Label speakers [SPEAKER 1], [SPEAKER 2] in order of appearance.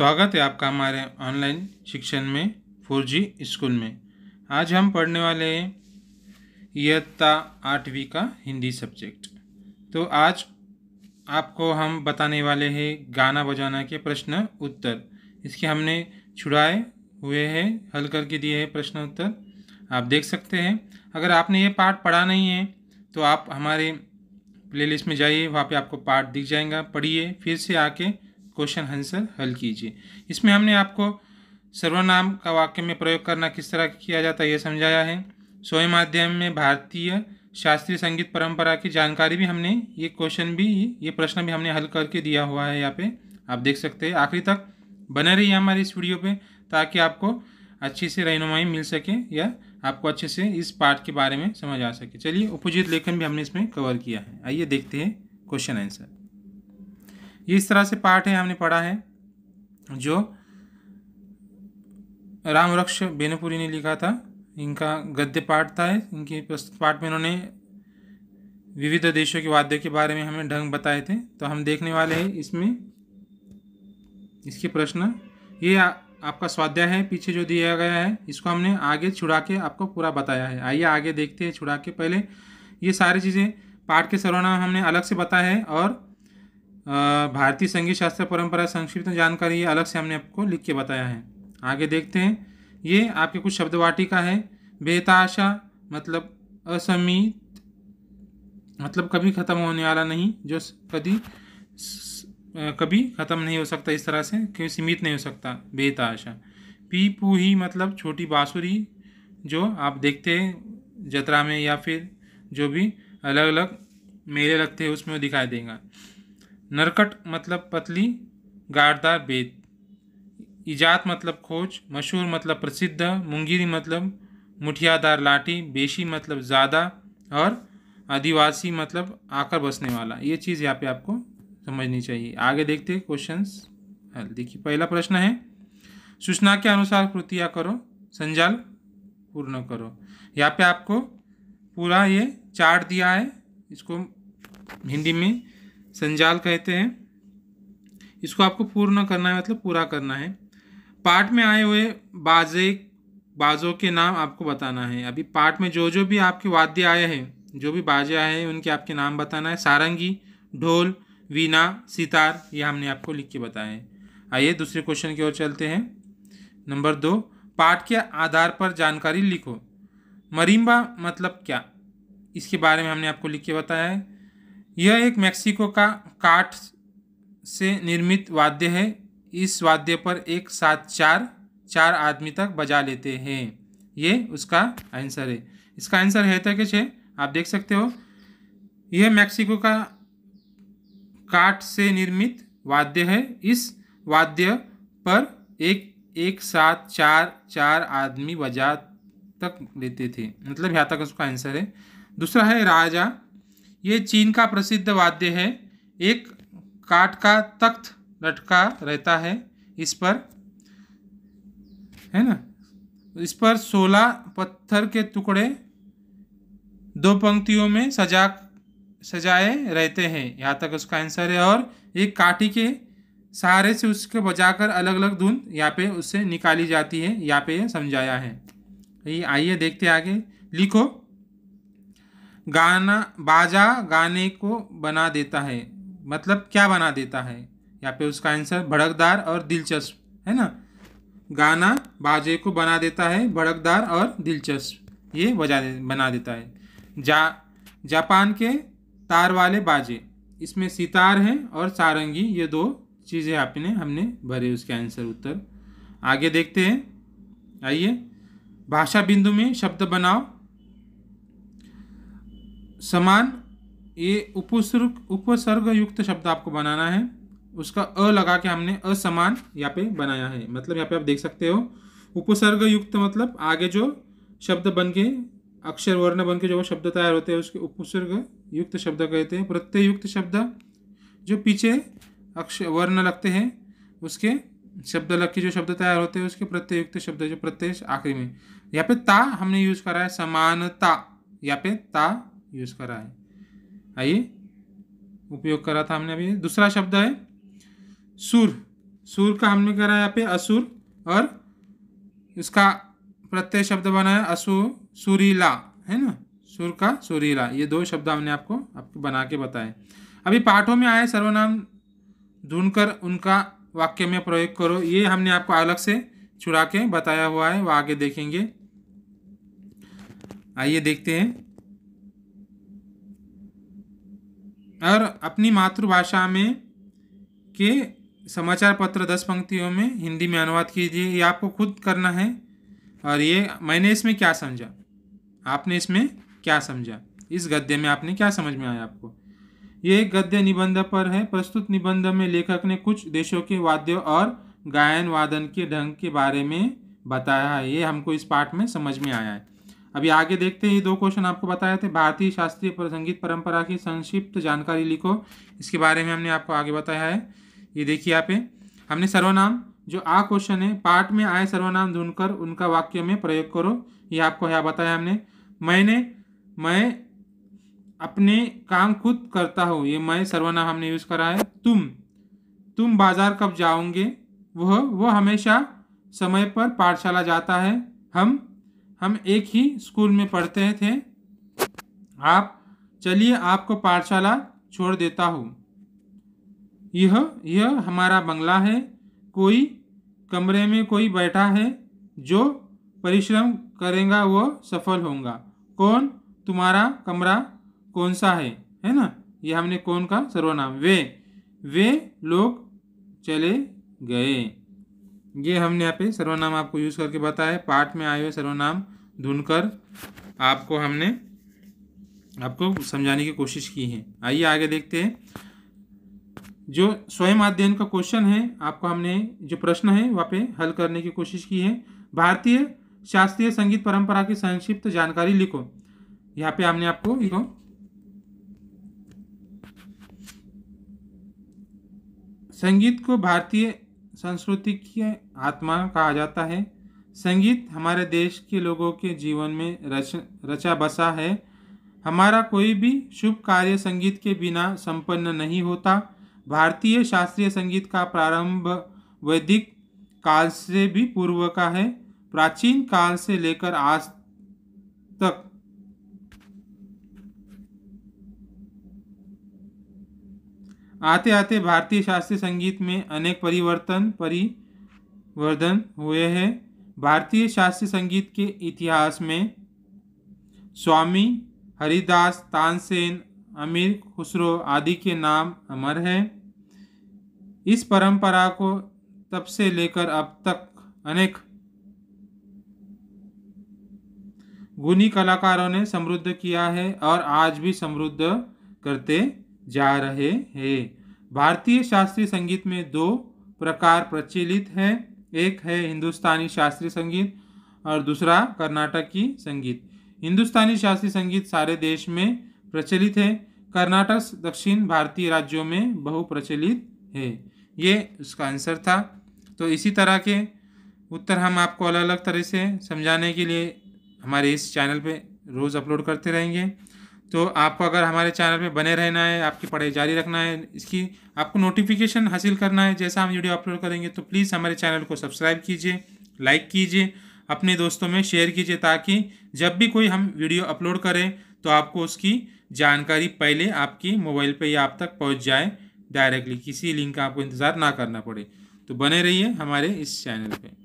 [SPEAKER 1] स्वागत है आपका हमारे ऑनलाइन शिक्षण में फोर जी स्कूल में आज हम पढ़ने वाले हैं यत्ता आठवीं का हिंदी सब्जेक्ट तो आज आपको हम बताने वाले हैं गाना बजाना के प्रश्न उत्तर इसके हमने छुड़ाए हुए हैं हल करके दिए हैं प्रश्न उत्तर आप देख सकते हैं अगर आपने ये पाठ पढ़ा नहीं है तो आप हमारे प्लेलिस्ट में जाइए वहाँ पे आपको पाठ दिख जाएगा पढ़िए फिर से आके क्वेश्चन आंसर हल कीजिए इसमें हमने आपको सर्वनाम का वाक्य में प्रयोग करना किस तरह किया जाता है ये समझाया है स्वयं माध्यम में भारतीय शास्त्रीय संगीत परंपरा की जानकारी भी हमने ये क्वेश्चन भी ये प्रश्न भी हमने हल करके दिया हुआ है यहाँ पे आप देख सकते हैं आखिरी तक बने रहिए हमारे इस वीडियो पे ताकि आपको अच्छी से रहनुमाई मिल सके या आपको अच्छे से इस पार्ट के बारे में समझ आ सके चलिए उपजित लेखन भी हमने इसमें कवर किया है आइए देखते हैं क्वेश्चन आंसर ये इस तरह से पाठ है हमने पढ़ा है जो राम वृक्ष बेनपुरी ने लिखा था इनका गद्य पाठ था इनके पाठ में इन्होंने विविध देशों के वाद्य के बारे में हमें ढंग बताए थे तो हम देखने वाले हैं इसमें इसके प्रश्न ये आ, आपका स्वाध्याय है पीछे जो दिया गया है इसको हमने आगे छुड़ा के आपको पूरा बताया है आइए आगे देखते हैं छुड़ा के पहले ये सारी चीज़ें पाठ के सर्वनाम हमने अलग से बताया है और भारतीय संगीत शास्त्र परंपरा संस्कृत जानकारी अलग से हमने आपको लिख के बताया है आगे देखते हैं ये आपके कुछ वाटिका है बेताशा मतलब असमित मतलब कभी ख़त्म होने वाला नहीं जो कभी कभी ख़त्म नहीं हो सकता इस तरह से क्योंकि सीमित नहीं हो सकता बेताशा पी ही मतलब छोटी बाँसुरी जो आप देखते हैं जतरा में या फिर जो भी अलग अलग मेले लगते हैं उसमें दिखाई देगा नरकट मतलब पतली गारदार बेद इजात मतलब खोज मशहूर मतलब प्रसिद्ध मुंगेरी मतलब मुठियादार लाठी बेशी मतलब ज़्यादा और आदिवासी मतलब आकर बसने वाला ये चीज़ यहाँ पे आपको समझनी चाहिए आगे देखते हैं क्वेश्चंस हल देखिए पहला प्रश्न है सूचना के अनुसार कृतियाँ करो संजाल पूर्ण करो यहाँ पे आपको पूरा ये चार्ट दिया है इसको हिंदी में संजाल कहते हैं इसको आपको पूर्ण करना है मतलब पूरा करना है पार्ट में आए हुए बाजे बाजों के नाम आपको बताना है अभी पार्ट में जो जो भी आपके वाद्य आए हैं जो भी बाजे आए हैं उनके आपके नाम बताना है सारंगी ढोल वीणा सितार ये हमने आपको लिख के बताए हैं आइए दूसरे क्वेश्चन की ओर चलते हैं नंबर दो पाठ के आधार पर जानकारी लिखो मरीम्बा मतलब क्या इसके बारे में हमने आपको लिख के बताया है यह एक मैक्सिको का काठ से निर्मित वाद्य है इस वाद्य पर एक साथ चार चार आदमी तक बजा लेते हैं ये उसका आंसर है इसका आंसर है तक तो छः आप देख सकते हो यह मैक्सिको का काठ से निर्मित वाद्य है इस वाद्य पर एक एक साथ चार चार आदमी बजा तक लेते थे मतलब यहाँ तक उसका आंसर है दूसरा है राजा ये चीन का प्रसिद्ध वाद्य है एक काट का तख्त लटका रहता है इस पर है ना इस पर सोलह पत्थर के टुकड़े दो पंक्तियों में सजा सजाए रहते हैं यहाँ तक उसका आंसर है और एक काठी के सहारे से उसके बजाकर अलग अलग धुन यहाँ पे उससे निकाली जाती है यहाँ पे समझाया है ये आइए देखते आगे लिखो गाना बाजा गाने को बना देता है मतलब क्या बना देता है यहाँ पे उसका आंसर भड़कदार और दिलचस्प है ना गाना बाजे को बना देता है भड़कदार और दिलचस्प ये बजा दे, बना देता है जा जापान के तार वाले बाजे इसमें सितार हैं और सारंगी ये दो चीज़ें आपने हमने भरे उसके आंसर उत्तर आगे देखते हैं आइए भाषा बिंदु में शब्द बनाओ समान ये उपसर्ग उपसर्ग युक्त शब्द आपको बनाना है उसका अ लगा के हमने असमान यहाँ पे बनाया है मतलब यहाँ पे आप देख सकते हो उपसर्ग युक्त मतलब आगे जो शब्द बन के अक्षर वर्ण बन के जो शब्द तैयार होते हैं उसके उपसर्ग युक्त शब्द कहते हैं प्रत्यय युक्त शब्द जो पीछे अक्षर वर्ण लगते हैं उसके शब्द लग के जो शब्द तैयार होते हैं उसके प्रत्यय युक्त शब्द जो प्रत्यय आखिरी में यहाँ पे ता हमने यूज़ करा है समानता यहाँ पे ता यूज़ करा है आइए उपयोग करा था हमने अभी दूसरा शब्द है सुर सुर का हमने करा यहाँ पे असुर और इसका प्रत्यय शब्द बना है असुर सुरीला है ना सुर का सुरीला ये दो शब्द हमने आपको आपको बना के बताए अभी पाठों में आए सर्वनाम ढूंढकर उनका वाक्य में प्रयोग करो ये हमने आपको अलग से छुड़ा के बताया हुआ है वह आगे देखेंगे आइए देखते हैं और अपनी मातृभाषा में के समाचार पत्र दस पंक्तियों में हिंदी में अनुवाद कीजिए ये आपको खुद करना है और ये मैंने इसमें क्या समझा आपने इसमें क्या समझा इस गद्य में आपने क्या समझ में आया आपको ये एक गद्य निबंध पर है प्रस्तुत निबंध में लेखक ने कुछ देशों के वाद्य और गायन वादन के ढंग के बारे में बताया है ये हमको इस पाठ में समझ में आया है अभी आगे देखते हैं ये दो क्वेश्चन आपको बताए थे भारतीय शास्त्रीय संगीत परंपरा की संक्षिप्त जानकारी लिखो इसके बारे में हमने आपको आगे बताया है ये देखिए यहाँ पे हमने सर्वनाम जो आ क्वेश्चन है पाठ में आए सर्वनाम ढूंढकर उनका वाक्य में प्रयोग करो ये आपको यहाँ बताया हमने मैंने मैं अपने काम खुद करता हूँ ये मैं सर्वनाम हमने यूज़ करा है तुम तुम बाज़ार कब जाओगे वह वो हमेशा समय पर पाठशाला जाता है हम हम एक ही स्कूल में पढ़ते थे आप चलिए आपको पाठशाला छोड़ देता हूँ यह यह हमारा बंगला है कोई कमरे में कोई बैठा है जो परिश्रम करेगा वो सफल होगा कौन तुम्हारा कमरा कौन सा है है ना ये हमने कौन का सर्वनाम वे वे लोग चले गए ये हमने यहाँ पे सर्वनाम आपको यूज़ करके बताया पाठ में आए हुए सर्वनाम ढूंढकर आपको हमने आपको समझाने की कोशिश की है आइए आगे देखते हैं जो स्वयं अध्ययन का क्वेश्चन है आपको हमने जो प्रश्न है वहाँ पे हल करने की कोशिश की है भारतीय शास्त्रीय संगीत परंपरा की संक्षिप्त जानकारी लिखो यहाँ पे हमने आपको लिखो संगीत को भारतीय संस्कृति की आत्मा कहा जाता है संगीत हमारे देश के लोगों के जीवन में रच रचा बसा है हमारा कोई भी शुभ कार्य संगीत के बिना संपन्न नहीं होता भारतीय शास्त्रीय संगीत का प्रारंभ वैदिक काल से भी पूर्व का है प्राचीन काल से लेकर आज तक आते आते भारतीय शास्त्रीय संगीत में अनेक परिवर्तन परिवर्धन हुए हैं भारतीय शास्त्रीय संगीत के इतिहास में स्वामी हरिदास तानसेन अमीर खुसरो आदि के नाम अमर हैं इस परंपरा को तब से लेकर अब तक अनेक गुणी कलाकारों ने समृद्ध किया है और आज भी समृद्ध करते जा रहे हैं भारतीय शास्त्रीय संगीत में दो प्रकार प्रचलित हैं एक है हिंदुस्तानी शास्त्रीय संगीत और दूसरा कर्नाटक की संगीत हिंदुस्तानी शास्त्रीय संगीत सारे देश में प्रचलित है कर्नाटक दक्षिण भारतीय राज्यों में बहु प्रचलित है ये उसका आंसर था तो इसी तरह के उत्तर हम आपको अलग अलग तरह से समझाने के लिए हमारे इस चैनल पे रोज़ अपलोड करते रहेंगे तो आपको अगर हमारे चैनल में बने रहना है आपकी पढ़ाई जारी रखना है इसकी आपको नोटिफिकेशन हासिल करना है जैसा हम वीडियो अपलोड करेंगे तो प्लीज़ हमारे चैनल को सब्सक्राइब कीजिए लाइक कीजिए अपने दोस्तों में शेयर कीजिए ताकि जब भी कोई हम वीडियो अपलोड करें तो आपको उसकी जानकारी पहले आपकी मोबाइल पर या आप तक पहुँच जाए डायरेक्टली किसी लिंक का आपको इंतज़ार ना करना पड़े तो बने रहिए हमारे इस चैनल पर